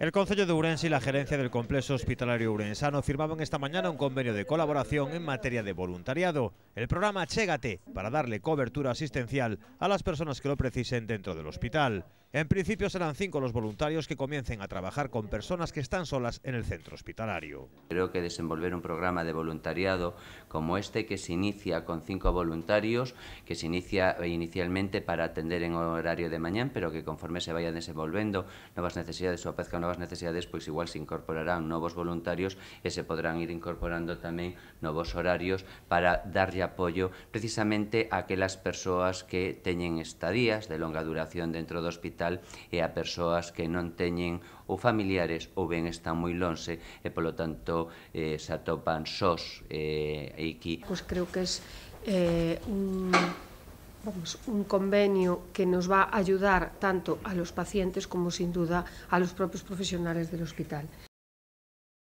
El Consejo de Urens y la gerencia del Complejo Hospitalario Urensano firmaban esta mañana un convenio de colaboración en materia de voluntariado, el programa Chégate, para darle cobertura asistencial a las personas que lo precisen dentro del hospital. En principio serán cinco los voluntarios que comiencen a trabajar con personas que están solas en el centro hospitalario. Creo que desenvolver un programa de voluntariado como este, que se inicia con cinco voluntarios, que se inicia eh, inicialmente para atender en horario de mañana, pero que conforme se vayan desenvolviendo nuevas necesidades o aparezcan novas necesidades, pois igual se incorporarán novos voluntarios e se podrán ir incorporando tamén novos horarios para darlle apoio precisamente a aquelas persoas que teñen estadías de longa duración dentro do hospital e a persoas que non teñen ou familiares ou ben están moi lonxe e polo tanto eh, se atopan sós eh, e aquí. Pois creo que é eh, un un convenio que nos va a ayudar tanto a los pacientes como sin duda a los propios profesionales del hospital.